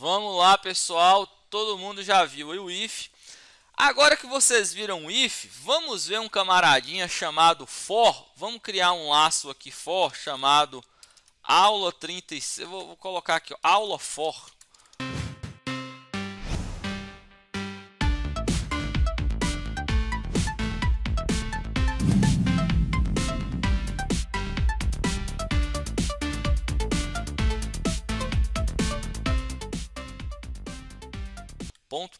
Vamos lá, pessoal. Todo mundo já viu o if. Agora que vocês viram o if, vamos ver um camaradinha chamado for. Vamos criar um laço aqui for chamado aula 36. Vou, vou colocar aqui ó, aula for.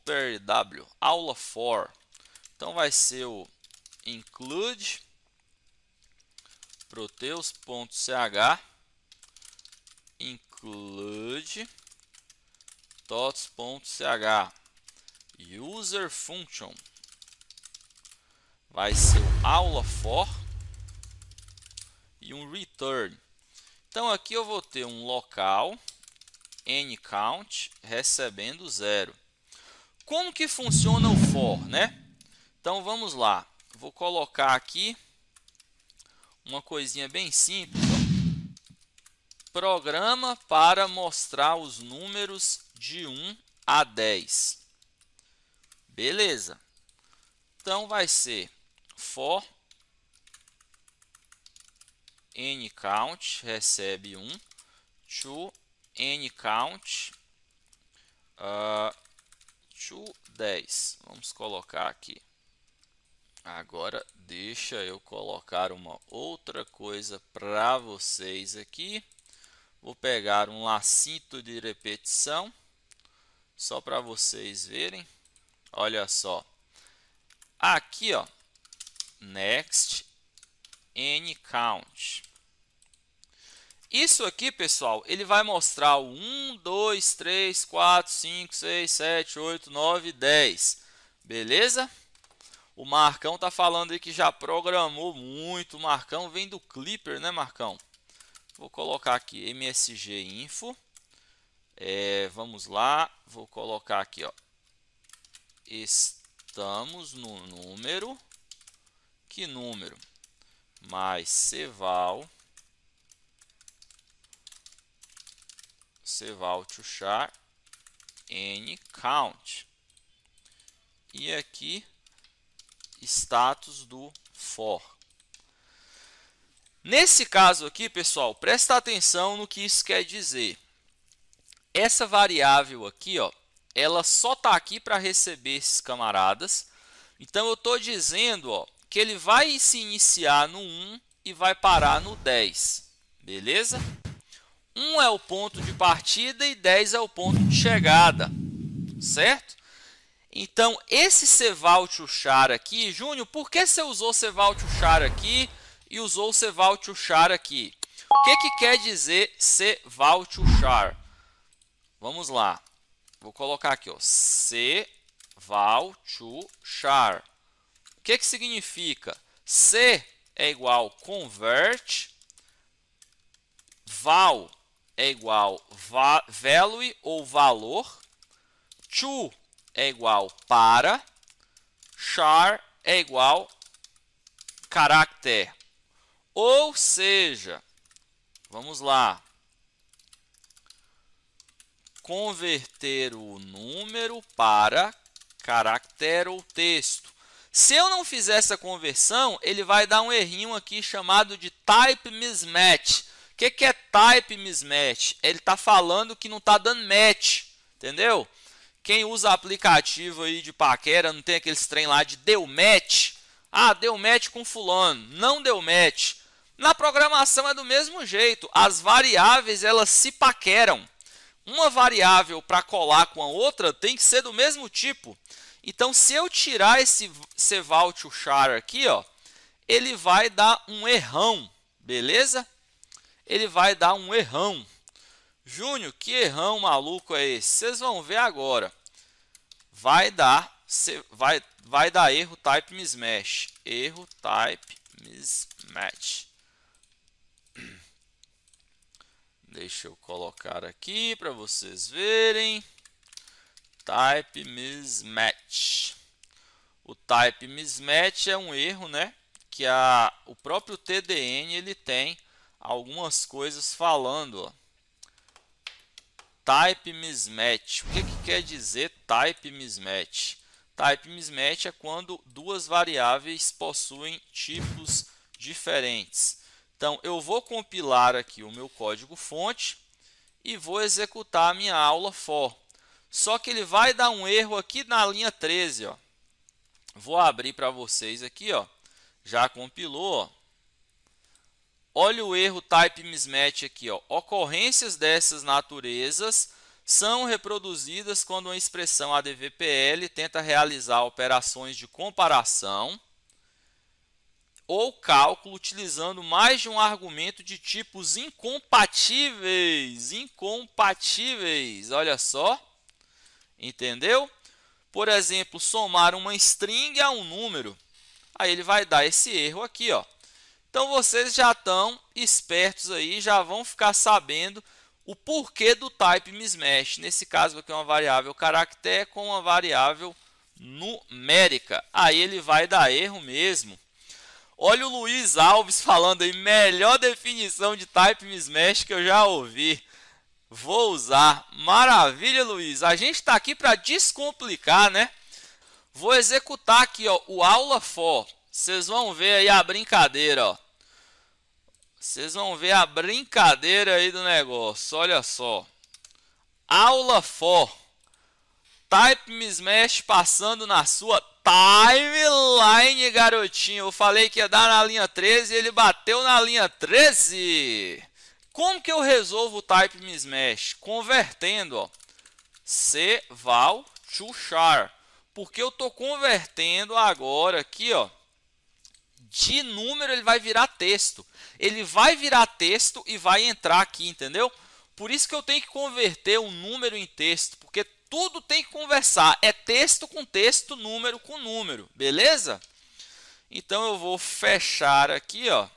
.trw, aula for. Então vai ser o include proteus.ch include tots.ch user function vai ser aula for e um return. Então aqui eu vou ter um local n_count recebendo zero como que funciona o for, né? Então vamos lá. Vou colocar aqui uma coisinha bem simples. Ó. Programa para mostrar os números de 1 a 10. Beleza. Então vai ser for n count recebe 1 to n count 10. Vamos colocar aqui. Agora deixa eu colocar uma outra coisa para vocês aqui. Vou pegar um lacinto de repetição só para vocês verem. Olha só. Aqui, ó, next n count. Isso aqui, pessoal, ele vai mostrar o 1, 2, 3, 4, 5, 6, 7, 8, 9, 10. Beleza? O Marcão está falando aí que já programou muito. O Marcão vem do Clipper, né, Marcão? Vou colocar aqui MSG Info. É, vamos lá. Vou colocar aqui, ó. Estamos no número. Que número? Mais Ceval Você vai char n count. E aqui status do for. Nesse caso aqui, pessoal, presta atenção no que isso quer dizer. Essa variável aqui, ó, ela só está aqui para receber esses camaradas. Então, eu estou dizendo ó, que ele vai se iniciar no 1 e vai parar no 10. Beleza? 1 é o ponto de partida e 10 é o ponto de chegada, certo? Então, esse Sevalt Char aqui, Júnior, por que você usou Sevalt Char aqui e usou Sevalt Char aqui? O que, que quer dizer Sevalt Char? Vamos lá. Vou colocar aqui, ó, Sevalt Char. O que, que significa? C é igual convert val é igual va value ou valor, to é igual para, char é igual caractere. Ou seja, vamos lá, converter o número para caractere ou texto. Se eu não fizer essa conversão, ele vai dar um errinho aqui chamado de type mismatch. O que, que é type mismatch, ele está falando que não está dando match, entendeu? Quem usa aplicativo aí de paquera, não tem aqueles trem lá de deu match? Ah, deu match com fulano, não deu match. Na programação é do mesmo jeito, as variáveis elas se paqueram. Uma variável para colar com a outra tem que ser do mesmo tipo. Então, se eu tirar esse ceval char aqui, ó, ele vai dar um errão, beleza? ele vai dar um errão. Júnior, que errão maluco é esse? Vocês vão ver agora. Vai dar, vai, vai dar erro type mismatch. Erro type mismatch. Deixa eu colocar aqui para vocês verem. Type mismatch. O type mismatch é um erro, né? Que a, o próprio TDN ele tem algumas coisas falando. Ó. Type mismatch. O que, que quer dizer type mismatch? Type mismatch é quando duas variáveis possuem tipos diferentes. Então, eu vou compilar aqui o meu código-fonte e vou executar a minha aula for. Só que ele vai dar um erro aqui na linha 13. Ó. Vou abrir para vocês aqui. Ó. Já compilou. Ó. Olha o erro type mismatch aqui. Ó. Ocorrências dessas naturezas são reproduzidas quando a expressão ADVPL tenta realizar operações de comparação ou cálculo utilizando mais de um argumento de tipos incompatíveis. Incompatíveis, olha só. Entendeu? Por exemplo, somar uma string a um número. Aí ele vai dar esse erro aqui, ó. Então vocês já estão espertos aí, já vão ficar sabendo o porquê do type mismatch. Nesse caso aqui é uma variável caractere com uma variável numérica. Aí ele vai dar erro mesmo. Olha o Luiz Alves falando aí, melhor definição de type mismatch que eu já ouvi. Vou usar. Maravilha, Luiz. A gente está aqui para descomplicar, né? Vou executar aqui ó, o aula for vocês vão ver aí a brincadeira, ó. Vocês vão ver a brincadeira aí do negócio. Olha só. Aula for. Type mismatch passando na sua timeline, garotinho. Eu falei que ia dar na linha 13 e ele bateu na linha 13. Como que eu resolvo o type mismatch? Convertendo, ó. C val to char. Porque eu tô convertendo agora aqui, ó de número ele vai virar texto. Ele vai virar texto e vai entrar aqui, entendeu? Por isso que eu tenho que converter o um número em texto, porque tudo tem que conversar. É texto com texto, número com número, beleza? Então eu vou fechar aqui, ó.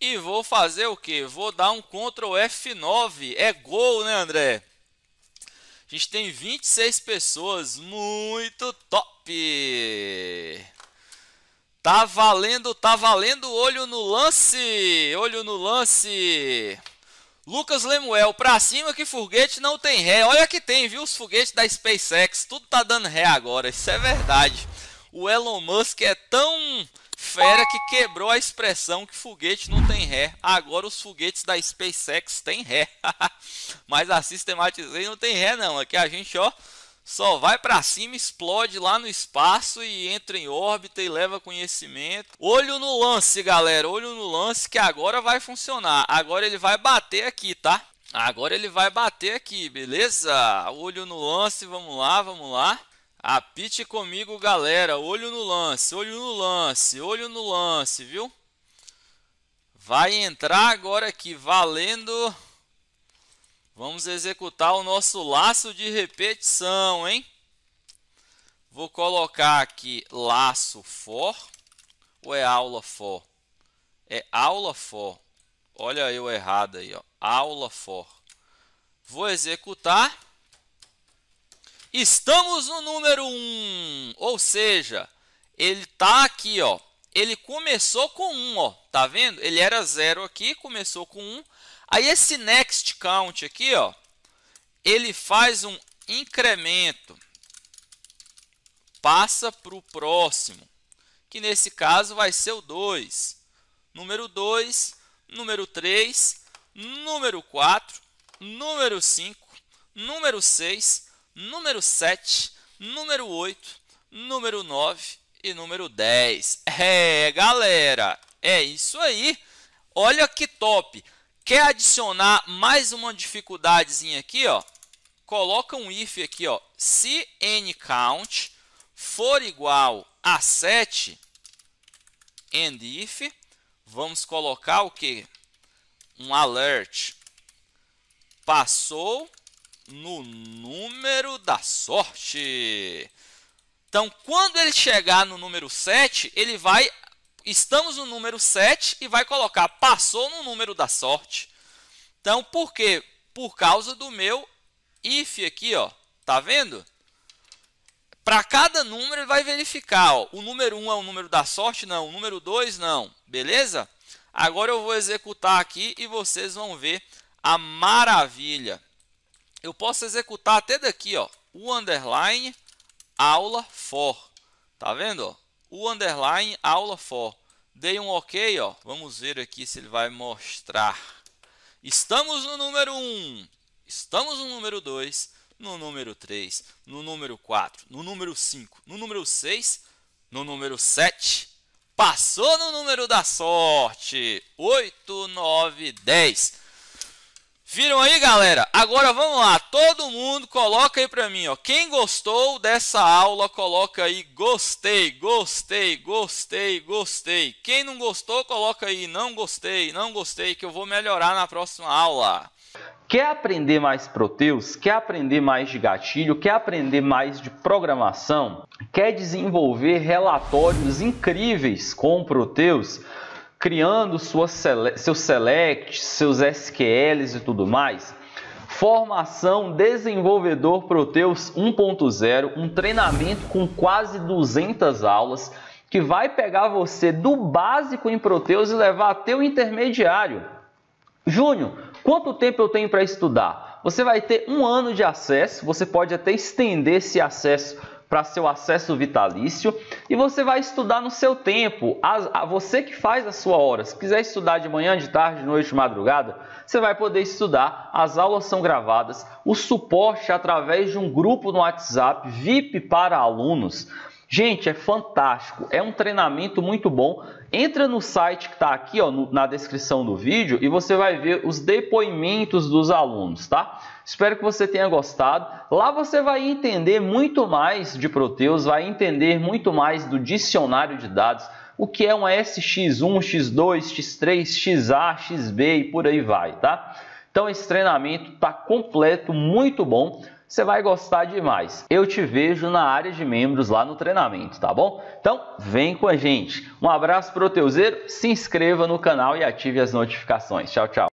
E vou fazer o que? Vou dar um Ctrl F9. É gol, né, André? A gente tem 26 pessoas. Muito top! Tá valendo, tá valendo. Olho no lance. Olho no lance. Lucas Lemuel, pra cima que foguete não tem ré. Olha que tem, viu? Os foguetes da SpaceX. Tudo tá dando ré agora. Isso é verdade. O Elon Musk é tão fera que quebrou a expressão que foguete não tem ré. Agora os foguetes da SpaceX têm ré. Mas a sistematizei não tem ré não. Aqui a gente, ó, só vai para cima, explode lá no espaço e entra em órbita e leva conhecimento. Olho no lance, galera, olho no lance que agora vai funcionar. Agora ele vai bater aqui, tá? Agora ele vai bater aqui, beleza? Olho no lance, vamos lá, vamos lá. Apite comigo, galera. Olho no lance, olho no lance, olho no lance, viu? Vai entrar agora aqui, valendo Vamos executar o nosso laço de repetição, hein? Vou colocar aqui laço for, ou é aula for? É aula for. Olha eu errado aí, ó. aula for. Vou executar. Estamos no número 1, ou seja, ele tá aqui, ó. Ele começou com 1, ó. Tá vendo? Ele era 0 aqui, começou com 1 Aí esse next count aqui, ó, ele faz um incremento, passa para o próximo, que nesse caso vai ser o 2. Número 2, número 3, número 4, número 5, número 6, número 7, número 8, número 9 e número 10. É, galera, é isso aí. Olha que top! Quer adicionar mais uma dificuldadezinha aqui, ó? Coloca um if aqui, ó. Se n count for igual a 7, and if, vamos colocar o que? Um alert. Passou no número da sorte. Então, quando ele chegar no número 7, ele vai estamos no número 7 e vai colocar passou no número da sorte. Então, por quê? Por causa do meu if aqui, ó. Tá vendo? Para cada número, ele vai verificar. Ó, o número 1 é o número da sorte? Não. O número 2, não. Beleza? Agora eu vou executar aqui e vocês vão ver a maravilha. Eu posso executar até daqui, ó, o underline aula for. Tá vendo? Ó? o underline aula for. Dei um OK, ó. Vamos ver aqui se ele vai mostrar. Estamos no número 1, estamos no número 2, no número 3, no número 4, no número 5, no número 6, no número 7. Passou no número da sorte. 8, 9, 10. Viram aí, galera? Agora vamos lá. Todo mundo coloca aí para mim, ó. Quem gostou dessa aula, coloca aí gostei, gostei, gostei, gostei. Quem não gostou, coloca aí não gostei, não gostei, que eu vou melhorar na próxima aula. Quer aprender mais Proteus? Quer aprender mais de gatilho? Quer aprender mais de programação? Quer desenvolver relatórios incríveis com Proteus? criando suas sele seus selects, seus SQLs e tudo mais. Formação Desenvolvedor Proteus 1.0, um treinamento com quase 200 aulas que vai pegar você do básico em Proteus e levar até o intermediário. Júnior, quanto tempo eu tenho para estudar? Você vai ter um ano de acesso, você pode até estender esse acesso para seu acesso vitalício e você vai estudar no seu tempo. A, a, você que faz a sua hora, se quiser estudar de manhã, de tarde, de noite, de madrugada, você vai poder estudar. As aulas são gravadas, o suporte é através de um grupo no WhatsApp VIP para alunos. Gente, é fantástico, é um treinamento muito bom Entra no site que está aqui ó, no, na descrição do vídeo e você vai ver os depoimentos dos alunos, tá? Espero que você tenha gostado. Lá você vai entender muito mais de Proteus, vai entender muito mais do dicionário de dados, o que é um SX1, X2, X3, XA, XB e por aí vai, tá? Então esse treinamento está completo, muito bom. Você vai gostar demais. Eu te vejo na área de membros lá no treinamento, tá bom? Então, vem com a gente. Um abraço para o Teuzeiro, se inscreva no canal e ative as notificações. Tchau, tchau.